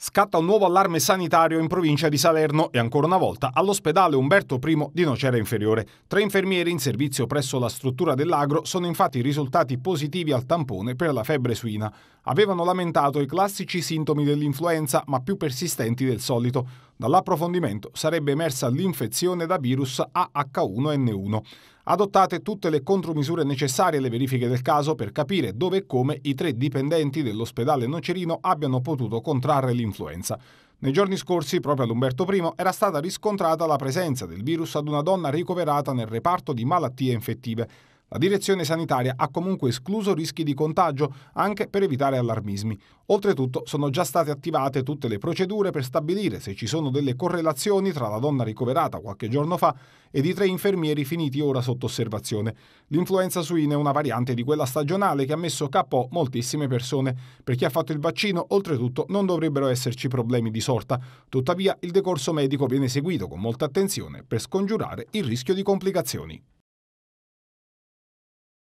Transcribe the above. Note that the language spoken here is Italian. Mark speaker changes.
Speaker 1: Scatta un nuovo allarme sanitario in provincia di Salerno e ancora una volta all'ospedale Umberto I di Nocera Inferiore. Tre infermieri in servizio presso la struttura dell'agro sono infatti risultati positivi al tampone per la febbre suina. Avevano lamentato i classici sintomi dell'influenza ma più persistenti del solito. Dall'approfondimento sarebbe emersa l'infezione da virus AH1N1 adottate tutte le contromisure necessarie alle verifiche del caso per capire dove e come i tre dipendenti dell'ospedale Nocerino abbiano potuto contrarre l'influenza. Nei giorni scorsi, proprio all'Umberto I, era stata riscontrata la presenza del virus ad una donna ricoverata nel reparto di malattie infettive. La direzione sanitaria ha comunque escluso rischi di contagio anche per evitare allarmismi. Oltretutto sono già state attivate tutte le procedure per stabilire se ci sono delle correlazioni tra la donna ricoverata qualche giorno fa ed i tre infermieri finiti ora sotto osservazione. L'influenza suina è una variante di quella stagionale che ha messo capo moltissime persone. Per chi ha fatto il vaccino, oltretutto, non dovrebbero esserci problemi di sorta. Tuttavia, il decorso medico viene seguito con molta attenzione per scongiurare il rischio di complicazioni.